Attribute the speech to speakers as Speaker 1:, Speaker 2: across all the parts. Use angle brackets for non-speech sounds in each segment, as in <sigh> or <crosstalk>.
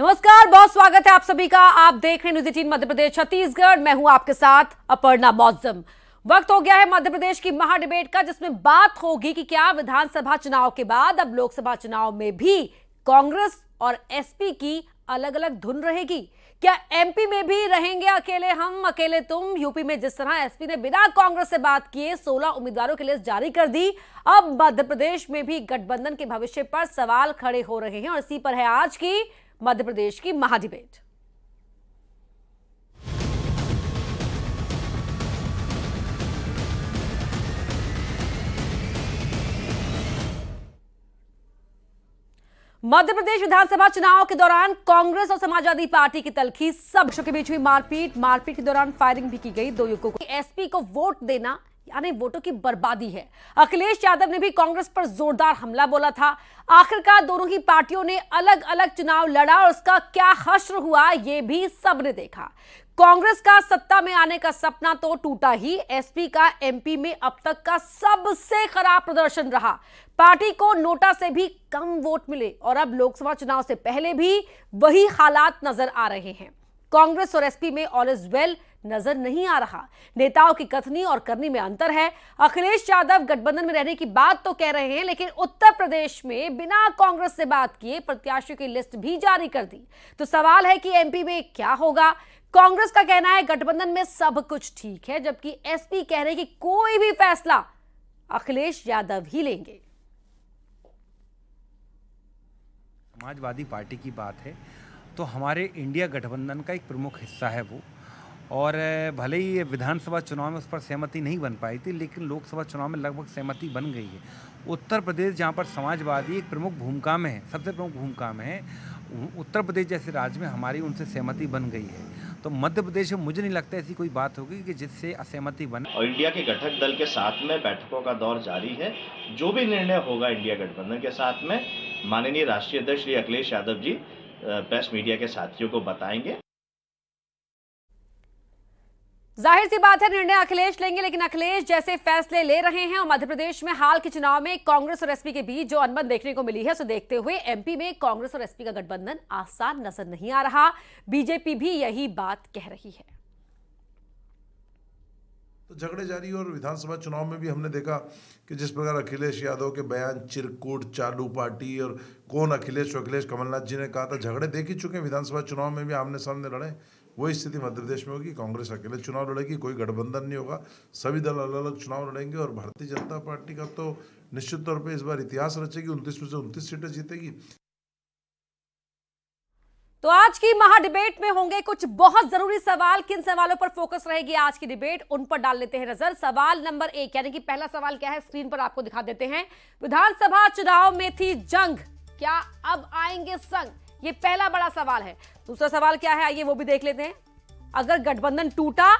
Speaker 1: नमस्कार बहुत स्वागत है आप सभी का आप देख रहे न्यूज एटीन मध्य प्रदेश छत्तीसगढ़ मैं हूं आपके साथ अपर्णा मौजम वक्त हो गया है मध्य प्रदेश की महाडिबेट का जिसमें बात होगी कि क्या विधानसभा चुनाव के बाद अब लोकसभा चुनाव में भी कांग्रेस और एसपी की अलग अलग धुन रहेगी क्या एमपी में भी रहेंगे अकेले हम अकेले तुम यूपी में जिस तरह एसपी ने बिना कांग्रेस से बात किए 16 उम्मीदवारों की लिस्ट जारी कर दी अब मध्य प्रदेश में भी गठबंधन के भविष्य पर सवाल खड़े हो रहे हैं और इसी पर है आज की मध्य प्रदेश की महाडिबेट मध्य प्रदेश विधानसभा चुनाव के दौरान कांग्रेस और समाजवादी पार्टी की तलखी सब के बीच हुई मारपीट मारपीट के दौरान फायरिंग भी की गई दो युवकों को एसपी को वोट देना यानी वोटों की बर्बादी है अखिलेश यादव ने भी कांग्रेस पर जोरदार हमला बोला था आखिरकार दोनों ही पार्टियों ने अलग अलग चुनाव लड़ा और उसका क्या हश्र हुआ ये भी सबने देखा कांग्रेस का सत्ता में आने का सपना तो टूटा ही एसपी का एमपी में अब तक का सबसे खराब प्रदर्शन रहा पार्टी को नोटा से भी कम वोट मिले और अब लोकसभा चुनाव से पहले भी वही हालात नजर आ रहे हैं कांग्रेस और एसपी में ऑल इज वेल नजर नहीं आ रहा नेताओं की कथनी और करनी में अंतर है अखिलेश यादव गठबंधन में रहने की बात तो कह रहे हैं लेकिन उत्तर प्रदेश में बिना कांग्रेस से बात किए प्रत्याशियों की लिस्ट भी जारी कर दी तो सवाल है कि एमपी में क्या होगा कांग्रेस का कहना है गठबंधन में सब कुछ ठीक है जबकि एसपी कह रहे कि कोई भी फैसला अखिलेश यादव ही लेंगे
Speaker 2: समाजवादी पार्टी की बात है तो हमारे इंडिया गठबंधन का एक प्रमुख हिस्सा है वो और भले ही विधानसभा चुनाव में उस पर सहमति नहीं बन पाई थी लेकिन लोकसभा चुनाव में लगभग सहमति बन गई है उत्तर प्रदेश जहाँ पर समाजवादी एक प्रमुख भूमिका में है सबसे प्रमुख भूमिका में है उत्तर प्रदेश जैसे राज्य में हमारी उनसे सहमति बन गई है तो मध्य प्रदेश में मुझे नहीं लगता ऐसी कोई बात होगी कि जिससे असहमति बने और इंडिया के घटक दल के साथ में बैठकों का दौर जारी है जो भी निर्णय होगा इंडिया गठबंधन के साथ में माननीय राष्ट्रीय अध्यक्ष श्री अखिलेश यादव जी प्रेस मीडिया के साथियों को बताएंगे
Speaker 1: जाहिर सी बात है निर्णय अखिलेश लेंगे लेकिन अखिलेश जैसे फैसले ले रहे हैं और मध्य प्रदेश में हाल के चुनाव में कांग्रेस और एसपी के बीच जो अनबन देखने को मिली है उसे देखते हुए एमपी में कांग्रेस और एसपी का गठबंधन आसान नजर नहीं आ रहा बीजेपी भी यही बात कह रही है
Speaker 3: तो झगड़े जारी और विधानसभा चुनाव में भी हमने देखा कि जिस प्रकार अखिलेश यादव के बयान चिरकुट चालू पार्टी और कौन अखिलेश अखिलेश कमलनाथ जी ने कहा था झगड़े देख ही चुके हैं विधानसभा चुनाव में भी आमने सामने लड़े वही स्थिति मध्य प्रदेश में होगी कांग्रेस अकेले चुनाव लड़ेगी कोई गठबंधन नहीं होगा सभी दल अलग अलग चुनाव लड़ेंगे और भारतीय जनता पार्टी का तो निश्चित तौर पर इस बार इतिहास रचेगी उनतीस में से उनतीस सीटें जीतेगी
Speaker 1: तो आज की महाडिबेट में होंगे कुछ बहुत जरूरी सवाल किन सवालों पर फोकस रहेगी आज की डिबेट उन पर डाल लेते हैं नजर सवाल नंबर एक यानी कि पहला सवाल क्या है स्क्रीन पर आपको दिखा देते हैं विधानसभा चुनाव में थी जंग क्या अब आएंगे संग ये पहला बड़ा सवाल है दूसरा सवाल क्या है आइए वो भी देख लेते हैं अगर गठबंधन टूटा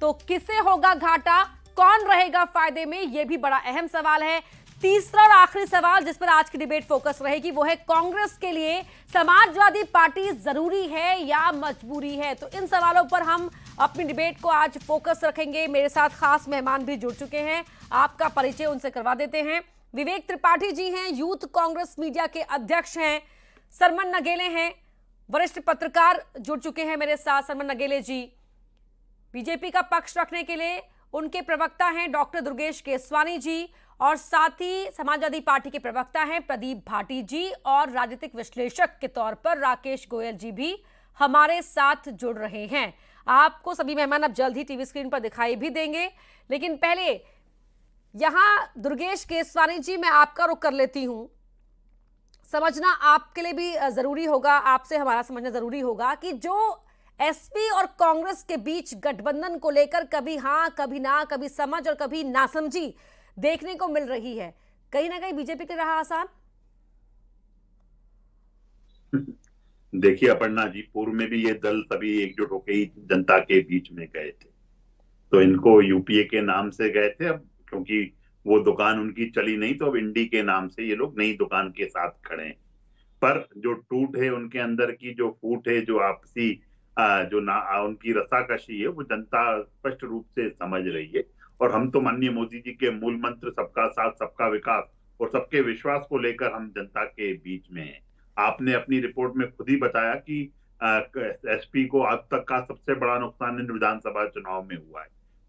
Speaker 1: तो किसे होगा घाटा कौन रहेगा फायदे में यह भी बड़ा अहम सवाल है तीसरा और आखिरी सवाल जिस पर आज की डिबेट फोकस रहेगी वो है कांग्रेस के लिए समाजवादी पार्टी जरूरी है या मजबूरी है तो इन सवालों पर हम अपनी डिबेट को आज फोकस रखेंगे मेरे साथ खास मेहमान भी जुड़ चुके हैं आपका परिचय उनसे करवा देते हैं विवेक त्रिपाठी जी हैं यूथ कांग्रेस मीडिया के अध्यक्ष हैं सरमन नगेले हैं वरिष्ठ पत्रकार जुड़ चुके हैं मेरे साथ सरमन नगेले जी बीजेपी का पक्ष रखने के लिए उनके प्रवक्ता हैं डॉक्टर दुर्गेश केसवानी जी और साथ ही समाजवादी पार्टी के प्रवक्ता हैं प्रदीप भाटी जी और राजनीतिक विश्लेषक के तौर पर राकेश गोयल जी भी हमारे साथ जुड़ रहे हैं आपको सभी मेहमान अब जल्द ही टीवी स्क्रीन पर दिखाई भी देंगे लेकिन पहले यहां दुर्गेश केसवानी जी मैं आपका रुख कर लेती हूं समझना आपके लिए भी ज़रूरी होगा आपसे हमारा समझना ज़रूरी होगा कि जो एसपी और कांग्रेस के बीच गठबंधन को लेकर कभी हां कभी ना कभी समझ और कभी नासमझी देखने को मिल रही है कहीं ना कहीं बीजेपी के रहा आसान
Speaker 4: देखिए अपर्णा जी पूर्व में भी ये दल सभी एकजुट होकर ही जनता के बीच में गए थे तो इनको यूपीए के नाम से गए थे अब क्योंकि वो दुकान उनकी चली नहीं तो अब इंडी के नाम से ये लोग नई दुकान के साथ खड़े हैं पर जो टूट है उनके अंदर की जो फूट है जो आपसी जो ना उनकी रसाकशी है वो जनता स्पष्ट रूप से समझ रही है और हम तो माननीय मोदी जी के मूल मंत्र सबका साथ सबका विकास और सबके विश्वास को लेकर हम जनता के बीच में हैं आपने अपनी रिपोर्ट में खुद ही बताया कि एसपी को आज तक का सबसे बड़ा नुकसान इन विधानसभा चुनाव में हुआ है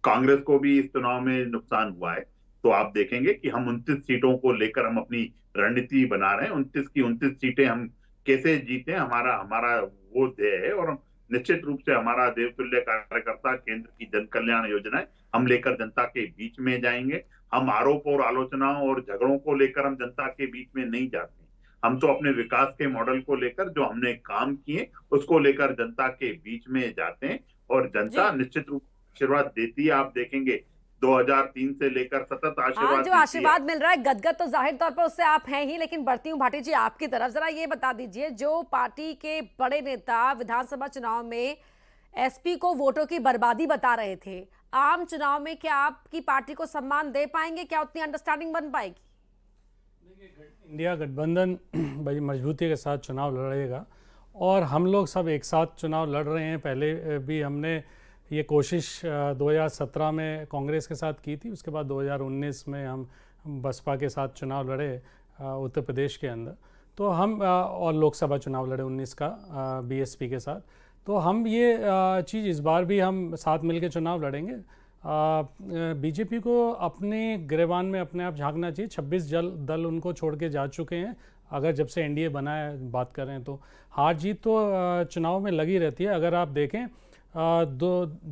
Speaker 4: कांग्रेस को भी इस चुनाव में नुकसान हुआ है तो आप देखेंगे कि हम उनतीस सीटों को लेकर हम अपनी रणनीति बना रहे हैं उनतीस की उनतीस सीटें हम कैसे जीते हमारा हमारा वो ध्येय है और निश्चित रूप से हमारा देवतुल्य कार्यकर्ता केंद्र की जन कल्याण योजनाएं हम लेकर जनता के बीच में जाएंगे हम आरोप और आलोचनाओं और झगड़ों को लेकर हम जनता के बीच में नहीं जाते हम तो अपने विकास के मॉडल को लेकर जो हमने काम किए उसको लेकर जनता के बीच में जाते हैं और जनता निश्चित रूप आशीर्वाद देती है आप देखेंगे 2003 से लेकर सतत हाँ, आशीर्वाद जो आशीर्वाद
Speaker 1: मिल रहा है गदगद तो जाहिर तौर पर उससे आप हैं ही लेकिन बढ़ती हूँ भाटी जी आपकी तरफ जरा ये बता दीजिए जो पार्टी के बड़े नेता विधानसभा चुनाव में एसपी को वोटों की बर्बादी बता रहे थे आम चुनाव में क्या आपकी पार्टी को सम्मान दे पाएंगे क्या उतनी अंडरस्टैंडिंग बन पाएगी
Speaker 5: इंडिया गठबंधन <clears throat> बड़ी मजबूती के साथ चुनाव लड़ेगा और हम लोग सब एक साथ चुनाव लड़ रहे हैं पहले भी हमने ये कोशिश 2017 में कांग्रेस के साथ की थी उसके बाद 2019 में हम बसपा के साथ चुनाव लड़े उत्तर प्रदेश के अंदर तो हम और लोकसभा चुनाव लड़े 19 का बीएसपी के साथ तो हम ये चीज़ इस बार भी हम साथ मिलकर चुनाव लड़ेंगे बीजेपी को अपने गृहवान में अपने आप झांकना चाहिए 26 जल दल उनको छोड़ के जा चुके हैं अगर जब से एनडीए बना है बात करें तो हार जीत तो चुनाव में लगी रहती है अगर आप देखें दो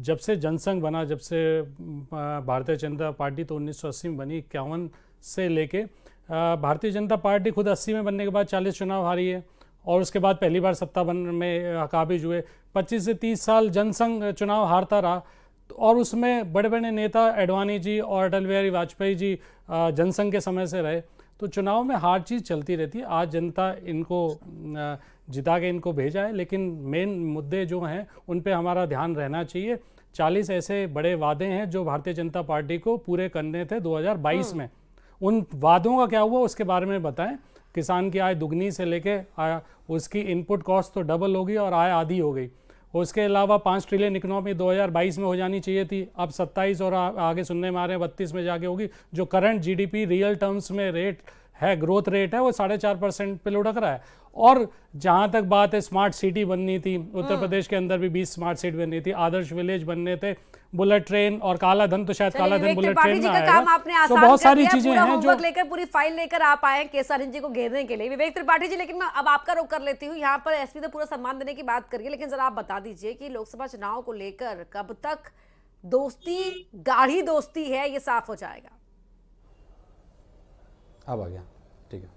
Speaker 5: जब से जनसंघ बना जब से भारतीय जनता पार्टी तो 1980 में बनी इक्यावन से लेके भारतीय जनता पार्टी खुद 80 में बनने के बाद 40 चुनाव हारी है और उसके बाद पहली बार सत्ता बन में काबिज हुए 25 से 30 साल जनसंघ चुनाव हारता रहा तो और उसमें बड़े बड़े नेता एडवानी जी और अटल बिहारी वाजपेयी जी जनसंघ के समय से रहे तो चुनाव में हार चीज़ चलती रहती है आज जनता इनको जिता के इनको भेजा है लेकिन मेन मुद्दे जो हैं उन पर हमारा ध्यान रहना चाहिए चालीस ऐसे बड़े वादे हैं जो भारतीय जनता पार्टी को पूरे करने थे 2022 हम्म। में उन वादों का क्या हुआ उसके बारे में बताएं किसान की आय दुगनी से लेके उसकी इनपुट कॉस्ट तो डबल होगी और आय आधी हो गई उसके अलावा पाँच ट्रिलियन इकोनॉमी 2022 में हो जानी चाहिए थी अब 27 और आगे सुनने में आ रहे हैं बत्तीस में जाके होगी जो करंट जीडीपी रियल टर्म्स में रेट है ग्रोथ रेट है वो साढ़े चार परसेंट पे लुढ़क रहा है और जहाँ तक बात है स्मार्ट सिटी बननी थी उत्तर हम्म। प्रदेश के अंदर भी बीस स्मार्ट सिटी बननी थी आदर्श विलेज बनने थे बुलेट ट्रेन और काला धन तो शायद काला धन बुलेट ट्रेन का काम आपने तो बहुत सारी चीजें हैं जो
Speaker 1: लेकर पूरी फाइल लेकर आप आए केसारन जी को घेरने के लिए विवेक त्रिपाठी जी लेकिन मैं अब आपका रोक कर लेती हूँ यहाँ पर एसपी तो पूरा सम्मान देने की बात करिए लेकिन जरा आप बता दीजिए कि लोकसभा चुनाव को लेकर कब तक दोस्ती गाढ़ी दोस्ती है ये साफ हो जाएगा
Speaker 2: अब आ गया ठीक है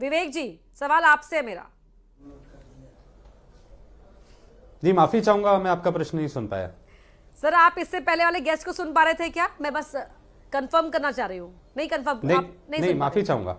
Speaker 1: विवेक जी सवाल आपसे मेरा
Speaker 2: जी माफी चाहूंगा मैं आपका प्रश्न नहीं सुन पाया
Speaker 1: सर आप इससे पहले वाले गेस्ट को सुन पा रहे थे क्या मैं बस कंफर्म करना चाह रही हूँ नहीं कंफर्म नहीं, नहीं, नहीं माफी
Speaker 2: चाहूंगा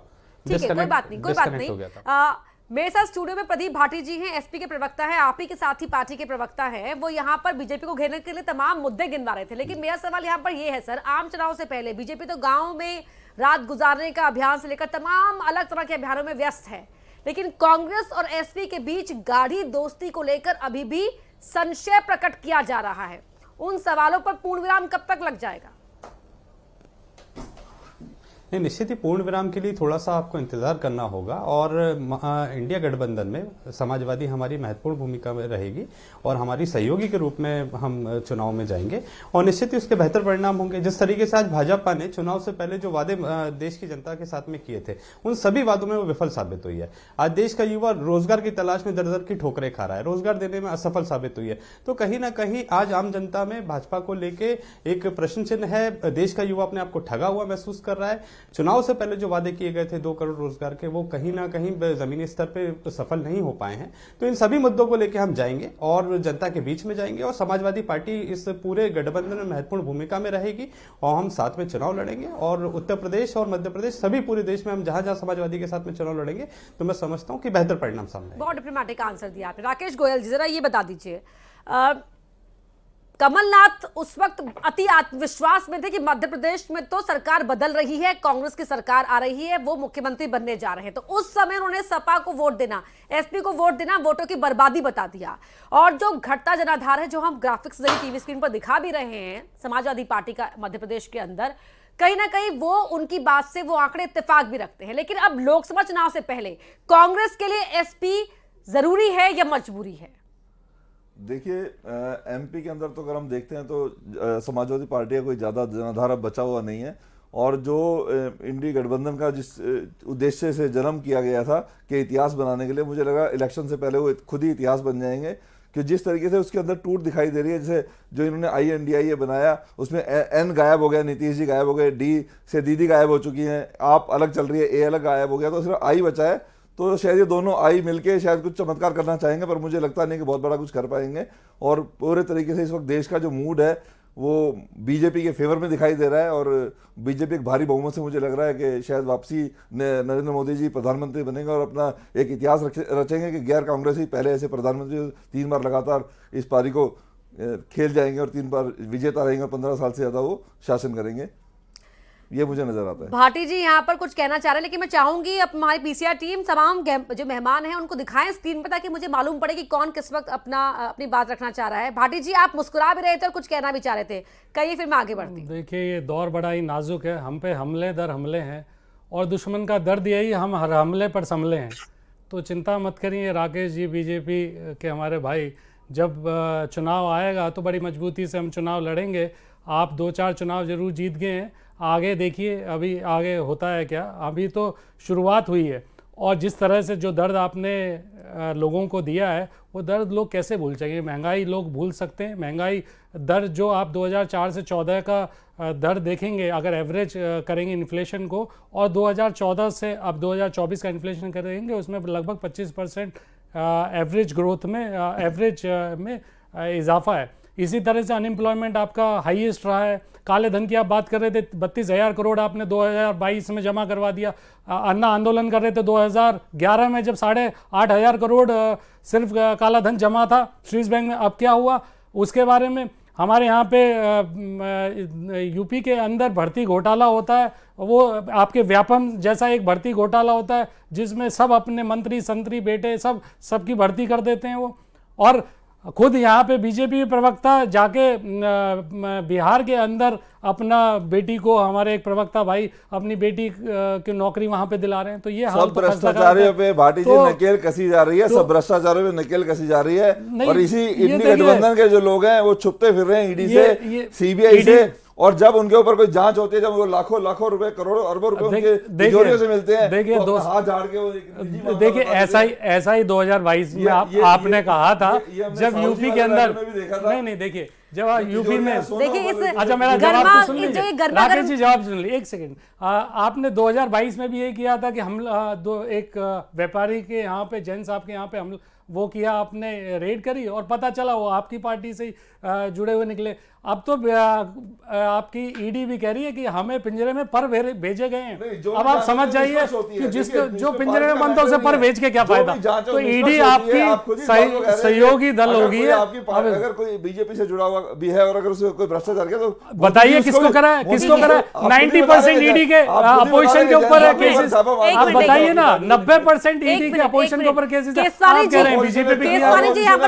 Speaker 2: ठीक है कोई बात नहीं कोई बात नहीं
Speaker 1: मेरे साथ स्टूडियो में प्रदीप भाटी जी हैं एसपी के प्रवक्ता हैं आप ही के साथ ही पार्टी के प्रवक्ता हैं वो यहाँ पर बीजेपी को घेरने के लिए तमाम मुद्दे गिनवा रहे थे लेकिन मेरा सवाल यहाँ पर ये है सर आम चुनाव से पहले बीजेपी तो गाँव में रात गुजारने का अभियान से लेकर तमाम अलग तरह के अभियानों में व्यस्त है लेकिन कांग्रेस और एस के बीच गाढ़ी दोस्ती को लेकर अभी भी संशय प्रकट किया जा रहा है उन सवालों पर पूर्ण विराम कब तक लग जाएगा
Speaker 2: नहीं निश्चित ही पूर्ण विराम के लिए थोड़ा सा आपको इंतजार करना होगा और इंडिया गठबंधन में समाजवादी हमारी महत्वपूर्ण भूमिका में रहेगी और हमारी सहयोगी के रूप में हम चुनाव में जाएंगे और निश्चित ही उसके बेहतर परिणाम होंगे जिस तरीके से आज भाजपा ने चुनाव से पहले जो वादे देश की जनता के साथ में किए थे उन सभी वादों में वो विफल साबित हुई है आज देश का युवा रोजगार की तलाश में दर दर की ठोकरें खा रहा है रोजगार देने में असफल साबित हुई है तो कहीं ना कहीं आज आम जनता में भाजपा को लेकर एक प्रश्न चिन्ह है देश का युवा अपने आप को ठगा हुआ महसूस कर रहा है चुनाव से पहले जो वादे किए गए थे दो करोड़ रोजगार के वो कहीं ना कहीं जमीनी स्तर पर तो सफल नहीं हो पाए हैं तो इन सभी मुद्दों को लेकर हम जाएंगे और जनता के बीच में जाएंगे और समाजवादी पार्टी इस पूरे गठबंधन में महत्वपूर्ण भूमिका में रहेगी और हम साथ में चुनाव लड़ेंगे और उत्तर प्रदेश और मध्य प्रदेश सभी पूरे देश में हम जहां जहां समाजवादी के साथ में चुनाव लड़ेंगे तो मैं समझता हूँ कि बेहतर परिणाम सामने
Speaker 1: बहुत डिप्लोमेटिक आंसर दिया आपने राकेश गोयल जी जरा ये बता दीजिए कमलनाथ उस वक्त अति आत्मविश्वास में थे कि मध्य प्रदेश में तो सरकार बदल रही है कांग्रेस की सरकार आ रही है वो मुख्यमंत्री बनने जा रहे हैं तो उस समय उन्होंने सपा को वोट देना एसपी को वोट देना वोटों की बर्बादी बता दिया और जो घटता जनाधार है जो हम ग्राफिक्स जरिए टीवी स्क्रीन पर दिखा भी रहे हैं समाजवादी पार्टी का मध्य प्रदेश के अंदर कहीं ना कहीं वो उनकी बात से वो आंकड़े इतफाक भी रखते हैं लेकिन अब लोकसभा चुनाव से पहले कांग्रेस के लिए एसपी जरूरी है या मजबूरी है
Speaker 3: देखिए एमपी के अंदर तो अगर हम देखते हैं तो समाजवादी पार्टी का कोई ज़्यादा जनाधारा बचा हुआ नहीं है और जो इंडी गठबंधन का जिस उद्देश्य से जन्म किया गया था कि इतिहास बनाने के लिए मुझे लगा इलेक्शन से पहले वो खुद ही इतिहास बन जाएंगे कि जिस तरीके से उसके अंदर टूट दिखाई दे रही है जैसे जो इन्होंने आई एन डी आई ए बनाया उसमें एन गायब हो गया नीतीश जी गायब हो गए डी से दीदी गायब हो चुकी हैं आप अलग चल रही है ए अलग गायब हो गया तो सिर्फ आई बचा है तो शायद ये दोनों आई मिलके शायद कुछ चमत्कार करना चाहेंगे पर मुझे लगता नहीं कि बहुत बड़ा कुछ कर पाएंगे और पूरे तरीके से इस वक्त देश का जो मूड है वो बीजेपी के फेवर में दिखाई दे रहा है और बीजेपी एक भारी बहुमत से मुझे लग रहा है कि शायद वापसी नरेंद्र मोदी जी प्रधानमंत्री बनेंगे और अपना एक इतिहास रचेंगे कि गैर कांग्रेसी पहले ऐसे प्रधानमंत्री तीन बार लगातार इस पारी को खेल जाएंगे और तीन बार विजेता रहेंगे और पंद्रह साल से ज़्यादा वो शासन करेंगे ये मुझे नजर आता है
Speaker 1: भाटी जी यहाँ पर कुछ कहना चाह रहे हैं लेकिन मैं चाहूंगी अब हमारी पीसीआर टीम तमाम जो मेहमान हैं उनको दिखाएं स्क्रीन पर ताकि मुझे मालूम पड़े कि कौन किस वक्त अपना अपनी बात रखना चाह रहा है भाटी जी आप मुस्कुरा भी रहे थे और कुछ कहना भी चाह रहे थे कहिए फिर मैं आगे बढ़ती
Speaker 5: देखिए ये दौर बड़ा ही नाजुक है हम पे हमले दर हमले हैं और दुश्मन का दर्द यही हम हर हमले पर संभले हैं तो चिंता मत करिए राकेश जी बीजेपी के हमारे भाई जब चुनाव आएगा तो बड़ी मजबूती से हम चुनाव लड़ेंगे आप दो चार चुनाव जरूर जीत गए हैं आगे देखिए अभी आगे होता है क्या अभी तो शुरुआत हुई है और जिस तरह से जो दर्द आपने लोगों को दिया है वो दर्द लोग कैसे भूल जाएंगे महंगाई लोग भूल सकते हैं महंगाई दर्द जो आप 2004 से 14 का दर देखेंगे अगर एवरेज करेंगे इन्फ्लेशन को और 2014 से अब 2024 का इन्फ्लेशन करेंगे उसमें लगभग 25 परसेंट एवरेज ग्रोथ में एवरेज में इजाफा है इसी तरह से अनएम्प्लॉयमेंट आपका हाईएस्ट रहा है काले धन की आप बात कर रहे थे बत्तीस हज़ार करोड़ आपने 2022 में जमा करवा दिया अन्ना आंदोलन कर रहे थे 2011 में जब साढ़े आठ हज़ार करोड़ सिर्फ काला धन जमा था स्विस बैंक में अब क्या हुआ उसके बारे में हमारे यहाँ पे यूपी के अंदर भर्ती घोटाला होता है वो आपके व्यापम जैसा एक भर्ती घोटाला होता है जिसमें सब अपने मंत्री संतरी बेटे सब सबकी भर्ती कर देते हैं वो और खुद यहाँ पे बीजेपी प्रवक्ता जाके बिहार के अंदर अपना बेटी को हमारे एक प्रवक्ता भाई अपनी बेटी की नौकरी वहां पे दिला रहे हैं तो ये सब तो भ्रष्टाचारियों पे
Speaker 3: भाटी तो, जी नकेल कसी जा रही है तो, सब भ्रष्टाचारियों पे नकेल कसी जा रही है और इसी इंडी गठबंधन के जो लोग हैं वो छुपते फिर रहे हैं ईडी से सीबीआई से और जब उनके ऊपर कोई जांच होती है जब वो लाखों लाखों रुपए करोड़ों अरबों रुपए उनके से मिलते हैं देखिए तो हाथ झाड़ के
Speaker 5: देखिए ऐसा ही ऐसा ही 2022 में आपने कहा था जब यूपी के अंदर नहीं नहीं देखिए जवाब तो यूपी में देखिए तो अच्छा मेरा जवाब तो सुन लीजिए राकेश जी जवाब सुन लीजिए एक सेकंड आपने 2022 में भी ये किया था कि हम दो एक व्यापारी के यहाँ पे जैन साहब के यहाँ पे हम वो किया आपने रेड करी और पता चला वो आपकी पार्टी से जुड़े हुए निकले अब तो आपकी ईडी e भी कह रही है कि हमें पिंजरे में पर भेजे गए हैं अब आप समझ जाइए कि जिस जो पिंजरे में बंद उसे पर भेज के क्या फायदा तो ईडी e आपकी सहयोगी दल होगी
Speaker 3: अगर कोई बीजेपी से जुड़ा हुआ भी है और अगर उसमें कोई भ्रष्टाचार किया तो बताइए किसको करा है किसको करा है नाइन्टी परसेंट ईडी e के अपोजिशन के ऊपर है केसेस आप बताइए ना नब्बे परसेंट
Speaker 5: ईडी e के अपोजिशन के ऊपर केसेस कह रहे हैं बीजेपी पे जी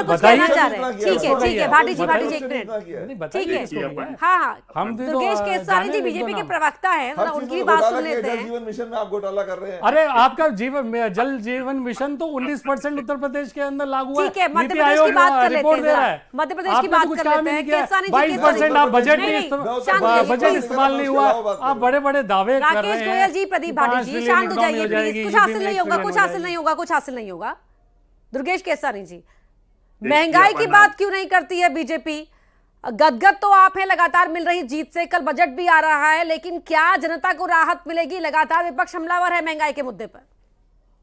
Speaker 5: बताइए ठीक है ठीक है भाटी जी भाटी जी एक
Speaker 3: मिनट ठीक
Speaker 5: है हाँ हाँ हम तो दुर्गेश केसवानी जी बीजेपी के
Speaker 1: प्रवक्ता है उनकी भी बात सुन लेते हैं
Speaker 3: जीवन मिशन में आप घोटाला कर रहे हैं अरे
Speaker 5: आपका जीवन जल जीवन मिशन तो उन्नीस परसेंट उत्तर प्रदेश के अंदर लागू है ठीक है मध्य प्रदेश की बात कर लेते हैं मध्य प्रदेश की बात कर लेते हैं किया बाईस परसेंट आप बजट नहीं हाँ, बजट इस्तेमाल नहीं हुआ आप बड़े बड़े दावे राकेश गोयल जी प्रदीप भाटी जी शांत हो जाइए कुछ हासिल नहीं होगा कुछ हासिल नहीं
Speaker 1: होगा कुछ हासिल नहीं होगा दुर्गेश केसानी जी महंगाई की बात क्यों नहीं करती है बीजेपी गदगद तो आप हैं लगातार मिल रही जीत से कल बजट भी आ रहा है लेकिन क्या जनता को राहत मिलेगी लगातार विपक्ष हमलावर है महंगाई के मुद्दे पर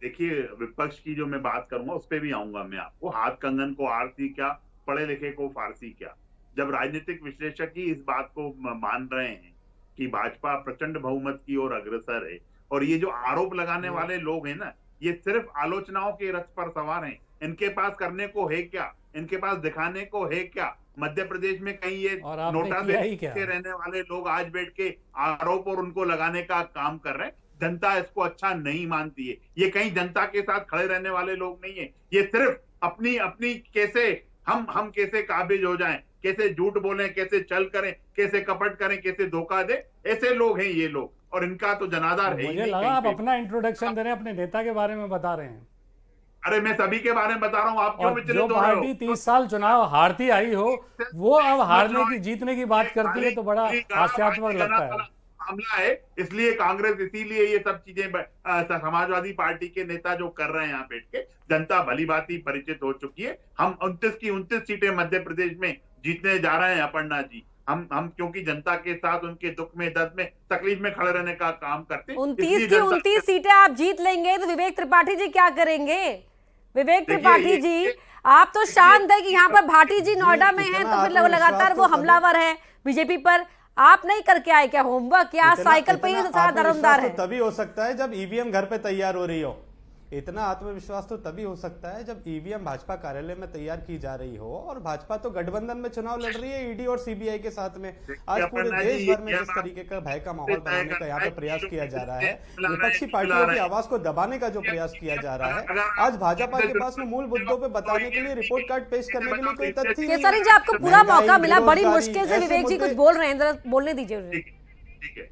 Speaker 4: देखिए विपक्ष की जो मैं बात करूंगा उस पर भी आऊंगा मैं आपको हाथ कंगन को आरती क्या पढ़े लिखे को फारसी क्या जब राजनीतिक विश्लेषक ही इस बात को मान रहे हैं कि भाजपा प्रचंड बहुमत की ओर अग्रसर है और ये जो आरोप लगाने हम्म। वाले लोग हैं ना ये सिर्फ आलोचनाओं के रथ पर सवार हैं इनके पास करने को है क्या इनके पास दिखाने को है क्या मध्य प्रदेश में कहीं ये नोटा के रहने वाले लोग आज बैठ के आरोप और उनको लगाने का काम कर रहे हैं जनता इसको अच्छा नहीं मानती है ये कहीं जनता के साथ खड़े रहने वाले लोग नहीं है ये सिर्फ अपनी अपनी कैसे हम हम कैसे काबिज हो जाएं कैसे झूठ बोले कैसे चल करें कैसे कपट करें कैसे धोखा दे ऐसे लोग हैं ये लोग और इनका तो जनादार है मुझे लगा आप
Speaker 5: अपना इंट्रोडक्शन दे रहे हैं अपने नेता के बारे में बता रहे हैं
Speaker 4: अरे मैं सभी के बारे में बता रहा हूँ आप क्यों जो पार्टी
Speaker 5: तीस साल चुनाव हारती आई हो
Speaker 4: वो अब हारने की जीतने की बात करती है तो बड़ा हास्यात्मक लगता है मामला है इसलिए कांग्रेस इसीलिए ये सब चीजें समाजवादी पार्टी के नेता जो कर रहे हैं यहाँ बैठ के जनता भली भांति परिचित हो चुकी है हम उन्तीस की उन्तीस सीटें मध्य प्रदेश में जीतने जा रहे हैं अपर्णा जी हम हम क्योंकि जनता के साथ उनके दुख में दर्द में तकलीफ में खड़े रहने का काम करते उनतीस की उनतीस
Speaker 1: सीटें आप जीत लेंगे तो विवेक त्रिपाठी जी क्या करेंगे विवेक त्रिपाठी जी आप तो शांत है कि यहाँ पर भाटी जी नोएडा में हैं तो फिर मतलब लगातार वो तो हमलावर है बीजेपी पर आप नहीं करके आए क्या होमवर्क क्या साइकिल पे ही सारा दरमदार है
Speaker 2: तभी हो सकता है जब ईवीएम घर पे तैयार हो रही हो इतना आत्मविश्वास तो तभी हो सकता है जब ईवीएम भाजपा कार्यालय में तैयार की जा रही हो और भाजपा तो गठबंधन में चुनाव लड़ रही है ईडी और सीबीआई के साथ में आज पूरे देश भर में जिस तरीके का भय का माहौल बनाने का यहाँ पे प्रयास किया जा रहा है विपक्षी पार्टियों की आवाज को दबाने का जो प्रयास किया जा रहा है आज भाजपा के पास में मूल मुद्दों पर बताने के लिए रिपोर्ट कार्ड पेश करने के लिए कोई तथ्य आपको पूरा मौका मिला बड़ी मुश्किल से विवेक जी कुछ
Speaker 1: बोल रहे हैं बोलने दीजिए ठीक है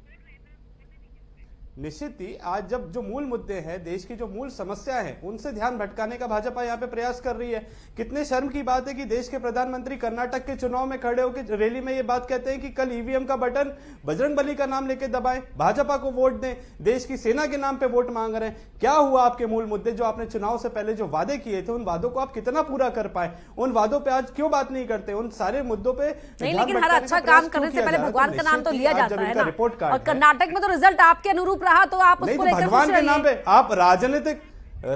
Speaker 2: निश्चित ही आज जब जो मूल मुद्दे हैं देश की जो मूल समस्या है उनसे ध्यान भटकाने का भाजपा यहाँ पे प्रयास कर रही है कितने शर्म की बात है कि देश के प्रधानमंत्री कर्नाटक के चुनाव में खड़े होकर रैली में ये बात कहते हैं कि कल ईवीएम का बटन बजरंग बली का नाम लेके दबाएं भाजपा को वोट दें देश की सेना के नाम पे वोट मांग रहे हैं क्या हुआ आपके मूल मुद्दे जो आपने चुनाव से पहले जो वादे किए थे उन वादों को आप कितना पूरा कर पाए उन वादों पर आज क्यों बात नहीं करते उन सारे मुद्दों पर लेकिन हर अच्छा काम करने से पहले भगवान का नाम तो, तो लिया जाता है रिपोर्ट कार्ड
Speaker 1: कर्नाटक में तो रिजल्ट आपके अनुरूप रहा तो आप उसको तो भगवान के नाम पे
Speaker 2: आप राजनीतिक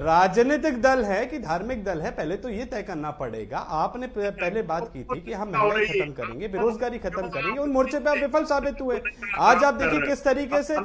Speaker 2: राजनीतिक दल है कि धार्मिक दल है पहले तो ये तय करना पड़ेगा आपने पहले बात की थी कि हम महंगाई खत्म करेंगे बेरोजगारी खत्म करेंगे उन मोर्चे पे आप विफल साबित हुए आज आप देखिए किस तरीके से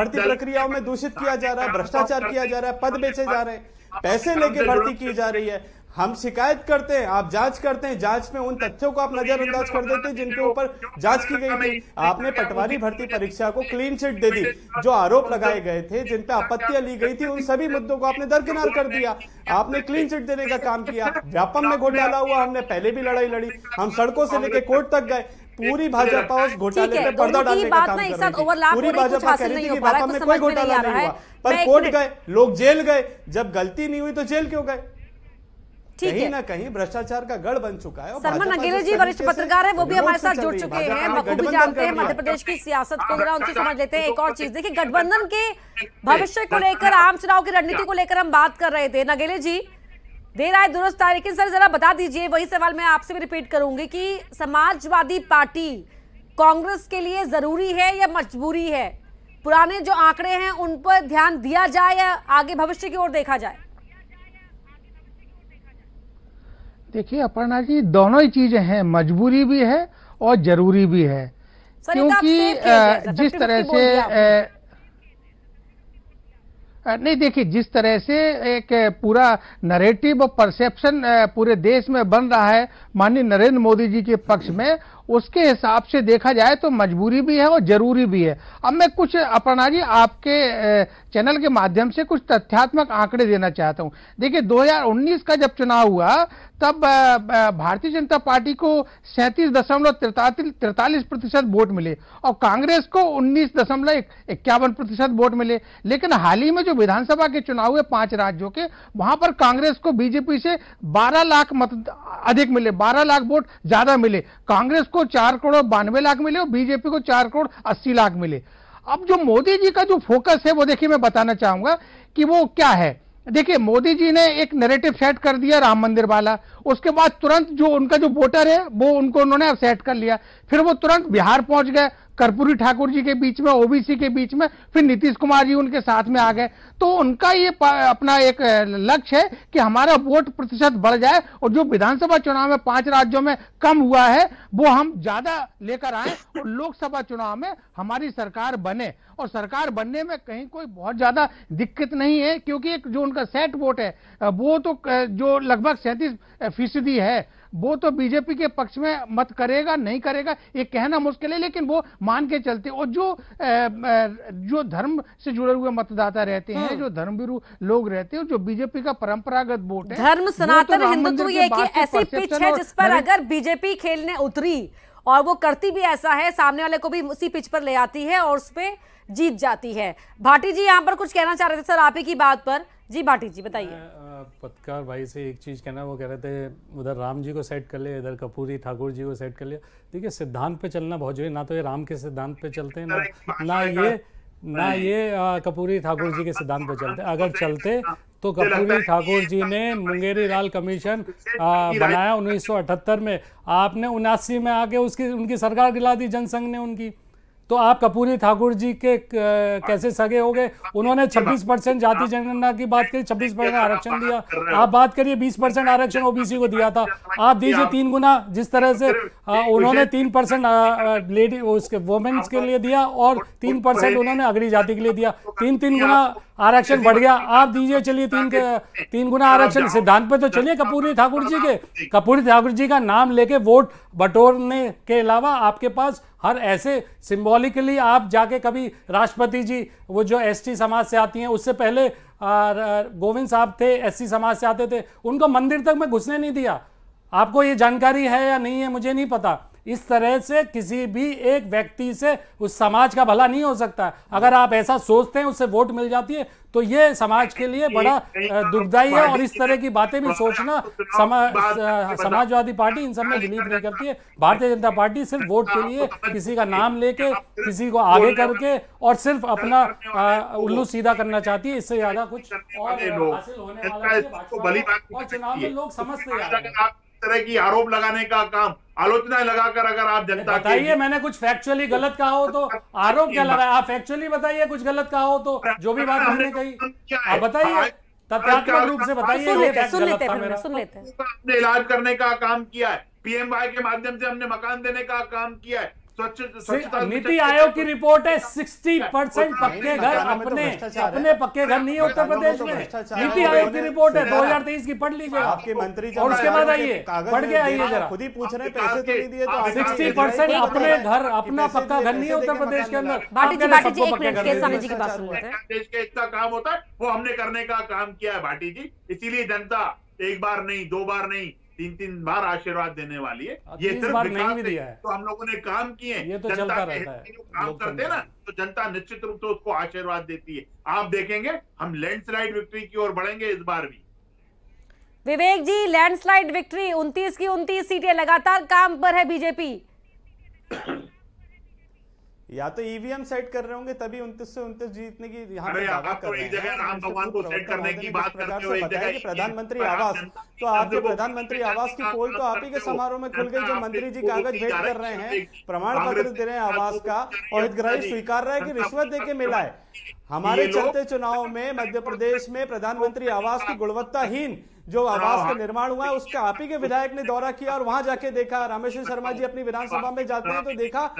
Speaker 2: भर्ती प्रक्रियाओं में दूषित किया जा रहा है भ्रष्टाचार किया जा रहा है पद बेचे जा रहे हैं पैसे लेके भर्ती की जा रही है हम शिकायत करते हैं आप जांच करते हैं जांच में उन तथ्यों को आप तो नजरअंदाज कर देते हैं जिनके ऊपर जांच की गई थी आपने पटवारी भर्ती परीक्षा को क्लीन चिट दे दी तो जो आरोप लगाए गए थे जिन पर आपत्तियां ली गई थी उन सभी मुद्दों को आपने दरकिनार कर दिया आपने क्लीन चिट देने का काम किया <laughs> व्यापम में घोटाला हुआ हमने पहले भी लड़ाई लड़ी हम सड़कों से लेकर कोर्ट तक गए पूरी भाजपा उस घोटाले में पर्दा डालने का काम कर रही थी पूरी भाजपा कह रही थी कि व्यापम में कोई घोटाला नहीं हुआ पर कोर्ट गए लोग जेल गए जब गलती नहीं हुई तो जेल क्यों गए कहीं ना कहीं भ्रष्टाचार का गढ़ बन चुका है सरमन अगेरे जी वरिष्ठ पत्रकार है वो भी हमारे साथ जुड़ चुके हैं बखूबी जानते हैं मध्य प्रदेश की सियासत को जरा उनसे समझ
Speaker 1: लेते हैं एक और चीज देखिए गठबंधन के भविष्य को लेकर आम चुनाव की रणनीति को लेकर हम बात कर रहे थे नगेले जी देर आए दुरुस्त आए लेकिन सर जरा बता दीजिए वही सवाल मैं आपसे भी रिपीट करूंगी कि समाजवादी पार्टी कांग्रेस के लिए जरूरी है या मजबूरी है पुराने जो आंकड़े हैं उन पर ध्यान दिया जाए या आगे भविष्य की ओर देखा जाए
Speaker 6: देखिए अपर्णा जी दोनों ही चीजें हैं मजबूरी भी है और जरूरी भी है क्योंकि जिस तरह से नहीं देखिए जिस तरह से एक पूरा नरेटिव और परसेप्शन पूरे देश में बन रहा है माननीय नरेंद्र मोदी जी के पक्ष में उसके हिसाब से देखा जाए तो मजबूरी भी है और जरूरी भी है अब मैं कुछ अपना जी आपके चैनल के माध्यम से कुछ तथ्यात्मक आंकड़े देना चाहता हूं देखिए 2019 का जब चुनाव हुआ तब भारतीय जनता पार्टी को सैंतीस दशमलव तिरतालीस प्रतिशत वोट मिले और कांग्रेस को उन्नीस दशमलव इक्यावन प्रतिशत वोट मिले लेकिन हाल ही में जो विधानसभा के चुनाव हुए पांच राज्यों के वहां पर कांग्रेस को बीजेपी से 12 लाख मत अधिक मिले बारह लाख वोट ज्यादा मिले कांग्रेस को चार करोड़ बानवे लाख मिले और बीजेपी को चार करोड़ अस्सी लाख मिले अब जो मोदी जी का जो फोकस है वो देखिए मैं बताना चाहूंगा कि वो क्या है देखिए मोदी जी ने एक नेरेटिव सेट कर दिया राम मंदिर वाला उसके बाद तुरंत जो उनका जो वोटर है वो उनको उन्होंने अपसेट कर लिया फिर वो तुरंत बिहार पहुंच गए कर्पूरी ठाकुर जी के बीच में ओबीसी के बीच में फिर नीतीश कुमार जी उनके साथ में आ गए तो उनका ये अपना एक लक्ष्य है कि हमारा वोट प्रतिशत बढ़ जाए और जो विधानसभा चुनाव में पांच राज्यों में कम हुआ है वो हम ज्यादा लेकर आए और लोकसभा चुनाव में हमारी सरकार बने और सरकार बनने में कहीं कोई बहुत ज्यादा दिक्कत नहीं है क्योंकि एक जो उनका सेट वोट है वो तो जो लगभग सैंतीस फीसदी है वो तो बीजेपी के पक्ष में मत करेगा नहीं करेगा ये कहना मुश्किल है लेकिन वो मान के चलते और जो जो धर्म से जुड़े हुए मतदाता रहते हैं हम्म। जो धर्मवीरू लोग रहते हैं जो बीजेपी का परंपरागत वोट है धर्म तो सनातन तो हिंदुत्व ये कि ऐसी पिच है जिस पर अगर
Speaker 1: बीजेपी खेलने उतरी और वो करती भी ऐसा है सामने वाले को भी उसी पिच पर ले आती है और उस पर जीत जाती है भाटी जी यहाँ पर कुछ कहना चाह रहे थे सर आप ही की बात पर जी बाटी जी बताइए
Speaker 5: पत्रकार भाई से एक चीज़ कहना वो कह रहे थे उधर राम जी को सेट कर ले इधर कपूरी ठाकुर जी को सेट कर लिया देखिए सिद्धांत पे चलना बहुत जरूरी ना तो ये राम के सिद्धांत पे चलते हैं ना ना ये ना ये कपूरी ठाकुर जी के सिद्धांत पे चलते अगर चलते तो कपूरी ठाकुर जी ने मुंगेरी लाल कमीशन बनाया उन्नीस में आपने उनासी में आके उसकी उनकी सरकार गिला दी जनसंघ ने उनकी तो आप कपूरी ठाकुर जी के कैसे सगे हो गए उन्होंने 26 परसेंट जाति जनगणना की बात करी 26 परसेंट आरक्षण दिया आप बात करिए 20 परसेंट आरक्षण ओबीसी को दिया था आप दीजिए तीन गुना जिस तरह से उन्होंने तीन परसेंट लेडी उसके वोमेन्स के लिए दिया और तीन परसेंट उन्होंने अगली जाति के लिए दिया तो तीन तीन तो गुना आरक्षण बढ़ गया आप दीजिए चलिए तीन तीन गुना आरक्षण सिद्धांत पे तो चलिए कपूरी ठाकुर जी के कपूरी ठाकुर जी का नाम लेके वोट बटोरने के अलावा आपके पास हर ऐसे सिंबॉलिकली आप जाके कभी राष्ट्रपति जी वो जो एसटी समाज से आती हैं उससे पहले गोविंद साहब थे एससी समाज से आते थे उनको मंदिर तक में घुसने नहीं दिया आपको ये जानकारी है या नहीं है मुझे नहीं पता इस तरह से किसी भी एक व्यक्ति से उस समाज का भला नहीं हो सकता अगर आप ऐसा सोचते हैं उससे वोट मिल जाती है तो ये समाज के लिए बड़ा दुखदायी है और इस तरह की बातें भी सोचना तो समाजवादी पार्टी इन सब में हाँ, बिलीव नहीं हाँ, करती है हाँ। भारतीय जनता पार्टी सिर्फ वोट के तो लिए किसी का नाम लेके किसी को आगे करके और सिर्फ अपना उल्लू सीधा करना चाहती है इससे ज्यादा कुछ और हासिल होने वाला
Speaker 4: और चुनाव में लोग समझते हैं तरह की आरोप लगाने का काम आलोचना लगाकर अगर आप जनता बताइए
Speaker 5: मैंने कुछ फैक्चुअली गलत कहा हो तो आरोप क्या लगाया
Speaker 4: आप फैक्चुअली बताइए कुछ गलत कहा हो तो जो भी बात हमने कही आप बताइए तथ्यात्मक रूप से बताइए सुन लेते हैं सुन लेते हैं इलाज करने का काम किया है पीएमवाई के माध्यम से हमने मकान देने का काम किया है नीति आयोग की
Speaker 5: रिपोर्ट तो- है सिक्सटी परसेंट पक्के घर अपने अपने पक्के घर नहीं है उत्तर प्रदेश में नीति आयोग की रिपोर्ट है दो हजार
Speaker 2: तेईस की पढ़ लीजिए आपके मंत्री और उसके बाद आइए पढ़ के आइए जरा खुद ही पूछ रहे पैसे तो
Speaker 5: नहीं दिए तो सिक्सटी परसेंट अपने घर अपना पक्का घर नहीं है उत्तर
Speaker 4: प्रदेश के अंदर भाटी मतलब भाटी जी जी जी एक के की बात देश के इतना काम होता है वो हमने करने का काम किया है भाटी जी इसीलिए जनता एक बार नहीं दो बार नहीं तीन तीन बार आशीर्वाद देने वाली है हाँ, ये सिर्फ नहीं भी दिया है तो हम लोगों ने काम किए तो जनता के जो काम करते हैं ना तो जनता निश्चित रूप से उसको आशीर्वाद देती है आप देखेंगे हम लैंडस्लाइड विक्ट्री की ओर बढ़ेंगे इस बार भी
Speaker 1: विवेक जी लैंडस्लाइड विक्ट्री उन्तीस की उन्तीस सीटें लगातार काम पर है बीजेपी
Speaker 2: या तो ईवीएम e सेट कर रहे होंगे तभी उनतीस सौ उनतीस जीतने की यहाँ पे दावा तो तो तो कर रहे हैं प्रधानमंत्री आवास तो आपके प्रधानमंत्री आवास की पोल तो आप ही के समारोह में खुल गई जो मंत्री जी कागज भेंट कर रहे हैं प्रमाण पत्र दे रहे हैं आवास का और हितग्राही स्वीकार रहे की रिश्वत रिश्वत के मिला है हमारे चलते चुनाव में मध्य प्रदेश में प्रधानमंत्री आवास की गुणवत्ताहीन जो हाँ, आवास का हाँ। निर्माण हुआ है उसका आप ही के विधायक ने दौरा किया और वहां जाके देखा रामेश्वर शर्मा जी अपनी विधानसभा में जाते हैं तो देखा